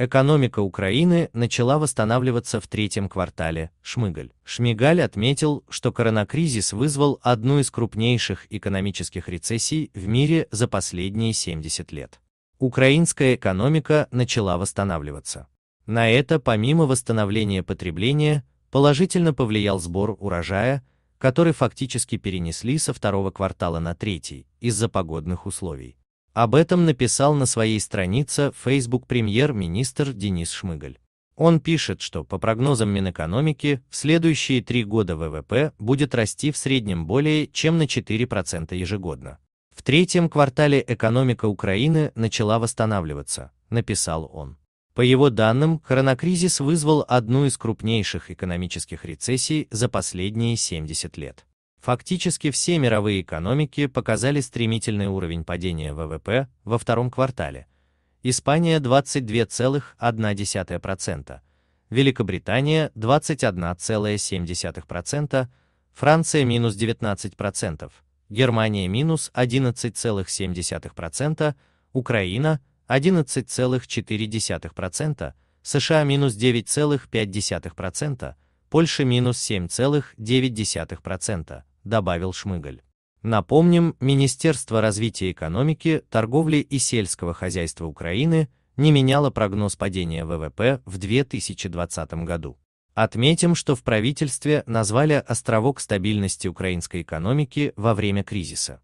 Экономика Украины начала восстанавливаться в третьем квартале, Шмыгаль. Шмигаль отметил, что коронакризис вызвал одну из крупнейших экономических рецессий в мире за последние 70 лет. Украинская экономика начала восстанавливаться. На это помимо восстановления потребления, положительно повлиял сбор урожая, который фактически перенесли со второго квартала на третий, из-за погодных условий. Об этом написал на своей странице Facebook премьер-министр Денис Шмыгаль. Он пишет, что по прогнозам Минэкономики в следующие три года ВВП будет расти в среднем более чем на 4% ежегодно. В третьем квартале экономика Украины начала восстанавливаться, написал он. По его данным, коронакризис вызвал одну из крупнейших экономических рецессий за последние 70 лет. Фактически все мировые экономики показали стремительный уровень падения ВВП во втором квартале. Испания 22,1%, Великобритания 21,7%, Франция минус 19%, Германия минус 11,7%, Украина 11,4%, США минус 9,5%, Польша минус 7,9%, добавил Шмыгаль. Напомним, Министерство развития экономики, торговли и сельского хозяйства Украины не меняло прогноз падения ВВП в 2020 году. Отметим, что в правительстве назвали островок стабильности украинской экономики во время кризиса.